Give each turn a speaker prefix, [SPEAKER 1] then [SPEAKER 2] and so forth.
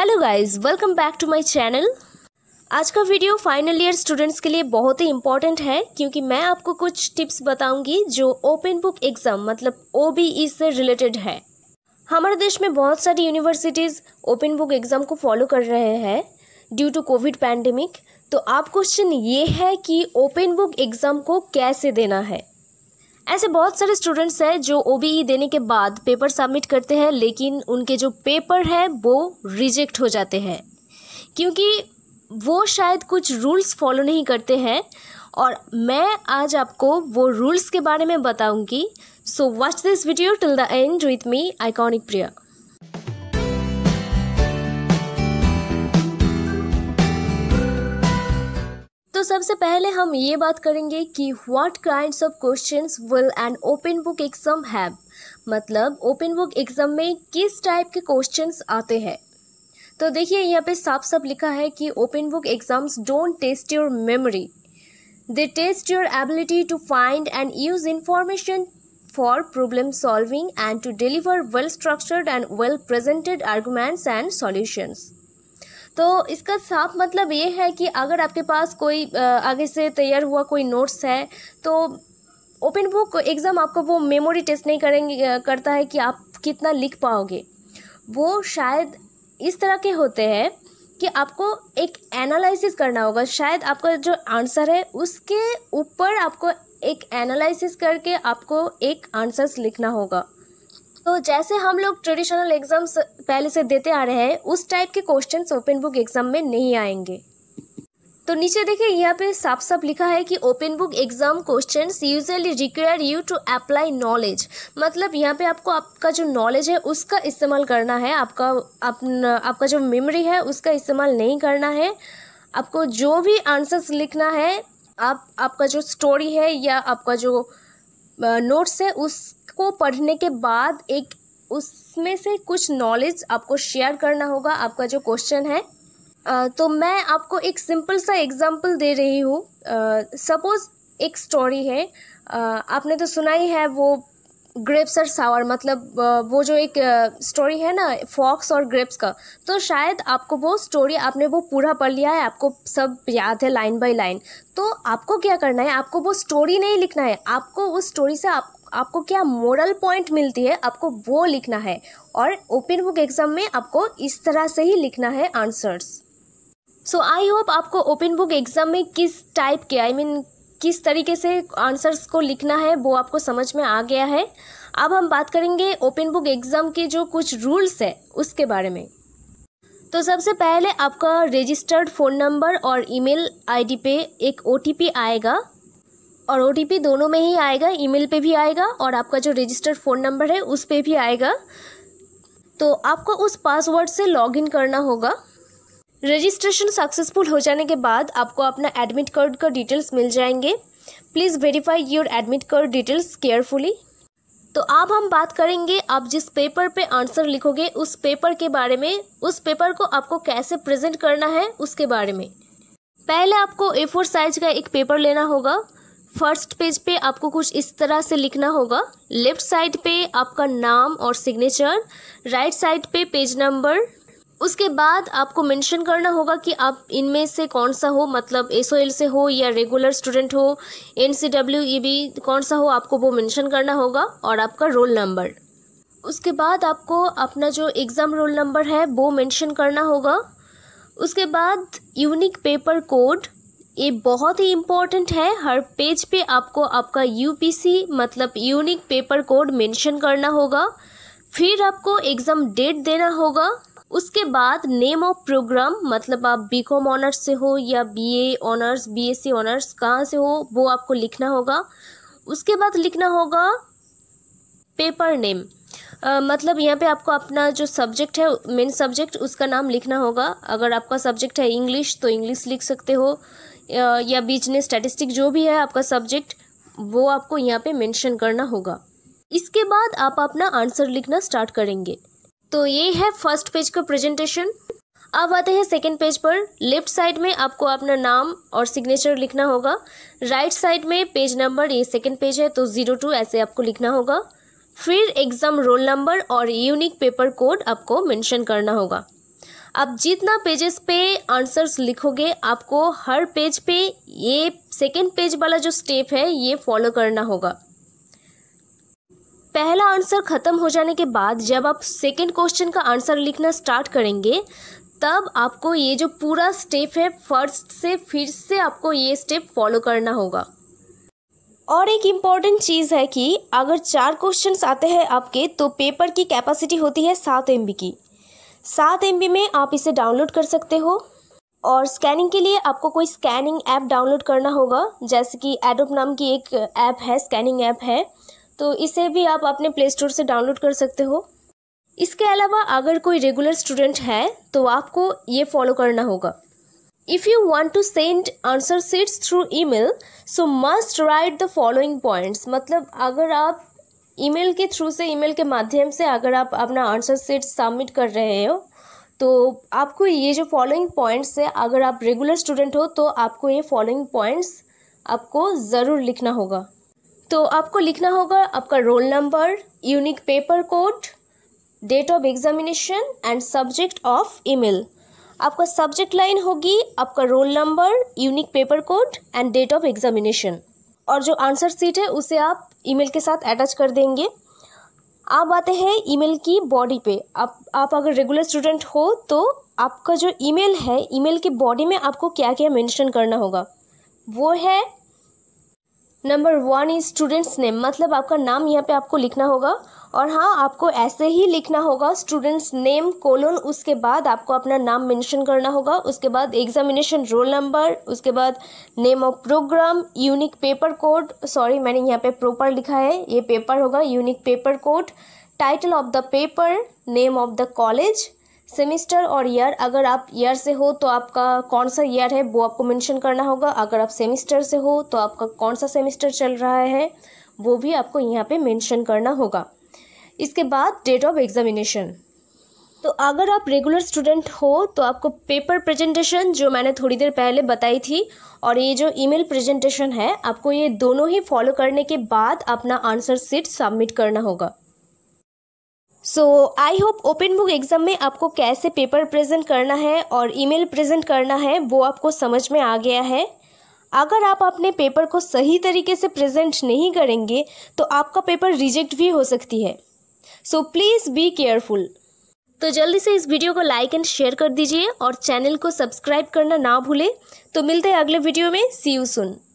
[SPEAKER 1] hello guys welcome back to my channel आज का video final year students के लिए बहुत ही इम्पोर्टेंट है क्योंकि मैं आपको कुछ टिप्स बताऊंगी जो ओपन बुक एग्ज़ाम मतलब ओ e से रिलेटेड है हमारे देश में बहुत सारी यूनिवर्सिटीज़ ओपन बुक एग्ज़ाम को फॉलो कर रहे हैं ड्यू टू कोविड पैंडमिक तो आप क्वेश्चन ये है कि ओपन बुक एग्ज़ाम को कैसे देना है ऐसे बहुत सारे स्टूडेंट्स हैं जो ओ e देने के बाद पेपर सबमिट करते हैं लेकिन उनके जो पेपर हैं वो रिजेक्ट हो जाते हैं क्योंकि वो शायद कुछ रूल्स फॉलो नहीं करते हैं और मैं आज आपको वो रूल्स के बारे में बताऊंगी so watch this video till the end with me iconic Priya सबसे पहले हम ये बात करेंगे कि what kind of question will and open book exam have मतलब ओपन बुक एग्जाम में किस टाइप के क्वेश्चंस आते हैं तो देखिए यहाँ पे साफ साफ लिखा है कि open book exams don't test your memory they test your ability to find and use information for problem solving and to deliver well structured and well presented arguments and solutions तो इसका साफ मतलब ये है कि अगर आपके पास कोई आगे से तैयार हुआ कोई नोट्स है तो ओपन बुक एग्ज़ाम आपको वो मेमोरी टेस्ट नहीं करेंगे करता है कि आप कितना लिख पाओगे वो शायद इस तरह के होते हैं कि आपको एक एनालिसिस करना होगा शायद आपका जो आंसर है उसके ऊपर आपको एक एनालिसिस करके आपको एक आंसर्स लिखना होगा तो जैसे हम लोग ट्रेडिशनल एग्ज़ाम्स पहले से देते आ रहे हैं उस टाइप के क्वेश्चन ओपन बुक एग्ज़ाम में नहीं आएंगे तो नीचे देखिए यहाँ पे साफ साफ लिखा है कि open book exam question usually require you to apply knowledge मतलब यहाँ पे आपको आपका जो नॉलेज है उसका इस्तेमाल करना है आपका अपना आपका जो मेमोरी है उसका इस्तेमाल नहीं करना है आपको जो भी आंसर्स लिखना है आप आपका जो स्टोरी है या आपका जो नोट्स है उसको पढ़ने के बाद एक उसमें से कुछ नॉलेज आपको शेयर करना होगा आपका जो क्वेश्चन है तो मैं आपको एक सिंपल सा एग्जांपल दे रही हूँ सपोज़ एक स्टोरी है आपने तो सुना ही है वो ग्रेप्स और सावर मतलब वो जो एक स्टोरी है ना फॉक्स और ग्रेप्स का तो शायद आपको वो स्टोरी आपने वो पूरा पढ़ लिया है आपको सब याद है लाइन बाय लाइन तो आपको क्या करना है आपको वो स्टोरी नहीं लिखना है आपको उस स्टोरी से आप आपको क्या मोरल पॉइंट मिलती है आपको वो लिखना है और ओपन बुक एग्ज़ाम में आपको इस तरह से ही लिखना है आंसर्स सो आई होप आपको ओपन बुक एग्ज़ाम में किस टाइप के आई I मीन mean, किस तरीके से आंसर्स को लिखना है वो आपको समझ में आ गया है अब हम बात करेंगे ओपन बुक एग्ज़ाम के जो कुछ रूल्स है उसके बारे में तो सबसे पहले आपका रजिस्टर्ड फ़ोन नंबर और ईमेल आईडी पे एक ओ आएगा और ओ दोनों में ही आएगा ईमेल पे भी आएगा और आपका जो रजिस्टर्ड फ़ोन नंबर है उस पर भी आएगा तो आपको उस पासवर्ड से लॉगिन करना होगा रजिस्ट्रेशन सक्सेसफुल हो जाने के बाद आपको अपना एडमिट कार्ड का डिटेल्स मिल जाएंगे please verify your admit card details carefully तो अब हम बात करेंगे आप जिस पेपर पे आंसर लिखोगे उस पेपर के बारे में उस पेपर को आपको कैसे प्रेजेंट करना है उसके बारे में पहले आपको ए फोर साइज का एक पेपर लेना होगा फर्स्ट पेज पे आपको कुछ इस तरह से लिखना होगा लेफ्ट साइड पे आपका नाम और सिग्नेचर राइट साइड पे पेज नंबर उसके बाद आपको मेंशन करना होगा कि आप इनमें से कौन सा हो मतलब एस से हो या रेगुलर स्टूडेंट हो एन सी e कौन सा हो आपको वो मेंशन करना होगा और आपका रोल नंबर उसके बाद आपको अपना जो एग्ज़ाम रोल नंबर है वो मेंशन करना होगा उसके बाद यूनिक पेपर कोड ये बहुत ही इम्पॉर्टेंट है हर पेज पे आपको आपका यूपीसी मतलब यूनिक पेपर कोड मेंशन करना होगा फिर आपको एग्ज़ाम डेट देना होगा उसके बाद नेम ऑफ प्रोग्राम मतलब आप बी कॉम ऑनर्स से हो या B A honours B S C honours कहाँ से हो वो आपको लिखना होगा उसके बाद लिखना होगा पेपर नेम मतलब यहाँ पे आपको अपना जो सब्जेक्ट है मेन सब्जेक्ट उसका नाम लिखना होगा अगर आपका सब्जेक्ट है इंग्लिश तो इंग्लिश लिख सकते हो या बिजनेस स्टैटिस्टिक जो भी है आपका सब्जेक्ट वो आपको यहाँ पे मेंशन करना होगा इसके बाद आप अपना आंसर लिखना स्टार्ट करेंगे तो ये है फर्स्ट पेज का प्रेजेंटेशन अब आते हैं सेकेंड पेज पर लेफ्ट साइड में आपको अपना नाम और सिग्नेचर लिखना होगा राइट साइड में पेज नंबर ये सेकेंड पेज है तो ज़ीरो टू ऐसे आपको लिखना होगा फिर एग्ज़ाम रोल नंबर और यूनिक पेपर कोड आपको मेंशन करना होगा आप जितना पेजेस पे आंसर्स लिखोगे आपको हर पेज पे ये सेकेंड पेज वाला जो स्टेप है ये फॉलो करना होगा पहला आंसर ख़त्म हो जाने के बाद जब आप सेकेंड क्वेश्चन का आंसर लिखना स्टार्ट करेंगे तब आपको ये जो पूरा स्टेप है फर्स्ट से फिर से आपको ये स्टेप फॉलो करना होगा और एक इम्पॉर्टेंट चीज़ है कि अगर चार क्वेश्चन आते हैं आपके तो पेपर की कैपेसिटी होती है सात एम की सात एम में आप इसे डाउनलोड कर सकते हो और स्कैनिंग के लिए आपको कोई स्कैनिंग ऐप डाउनलोड करना होगा जैसे कि एडोप नाम की एक ऐप है स्कैनिंग ऐप है तो इसे भी आप अपने प्ले स्टोर से डाउनलोड कर सकते हो इसके अलावा अगर कोई रेगुलर स्टूडेंट है तो आपको ये फॉलो करना होगा if you want to send answer sheets through email so must write the following points मतलब अगर आप ईमेल के थ्रू से ईमेल के माध्यम से अगर आप अपना आंसर सीट सबमिट कर रहे हो तो आपको ये जो फॉलोइंग पॉइंट्स है अगर आप रेगुलर स्टूडेंट हो तो आपको ये फॉलोइंग पॉइंट्स आपको ज़रूर लिखना होगा तो आपको लिखना होगा आपका roll number unique paper code date of examination and subject of email आपका सब्जेक्ट लाइन होगी आपका roll number unique paper code and date of examination और जो आंसर सीट है उसे आप ईमेल के साथ अटैच कर देंगे आप आते हैं ईमेल की बॉडी पे आप आप अगर रेगुलर स्टूडेंट हो तो आपका जो ईमेल है ईमेल के बॉडी में आपको क्या क्या मेंशन करना होगा वो है number one is student's name मतलब आपका नाम यहाँ पे आपको लिखना होगा और हाँ आपको ऐसे ही लिखना होगा स्टूडेंट्स नेम कोलोन उसके बाद आपको अपना नाम मेंशन करना होगा उसके बाद एग्जामिनेशन रोल नंबर उसके बाद name of programme unique paper code sorry मैंने यहाँ पे प्रॉपर लिखा है ये पेपर होगा unique paper code title of the paper name of the college semester और ईयर अगर आप ईयर से हो तो आपका कौन सा ईयर है वो आपको मेंशन करना होगा अगर आप सेमिस्टर से हो तो आपका कौन सा सेमिस्टर चल रहा है वो भी आपको यहाँ पे मेंशन करना होगा इसके बाद डेट ऑफ एग्जामिनेशन तो अगर आप रेगुलर स्टूडेंट हो तो आपको पेपर प्रेजेंटेशन जो मैंने थोड़ी देर पहले बताई थी और ये जो ईमेल प्रेजेंटेशन है आपको ये दोनों ही फॉलो करने के बाद अपना आंसर सीट सबमिट करना होगा so I hope open book exam में आपको कैसे पेपर प्रेजेंट करना है और ईमेल प्रेजेंट करना है वो आपको समझ में आ गया है अगर आप अपने पेपर को सही तरीके से प्रेजेंट नहीं करेंगे तो आपका पेपर रिजेक्ट भी हो सकती है सो प्लीज़ बी केयरफुल तो जल्दी से इस वीडियो को लाइक एंड शेयर कर दीजिए और चैनल को सब्सक्राइब करना ना भूलें तो मिलते हैं अगले वीडियो में सी यू सुन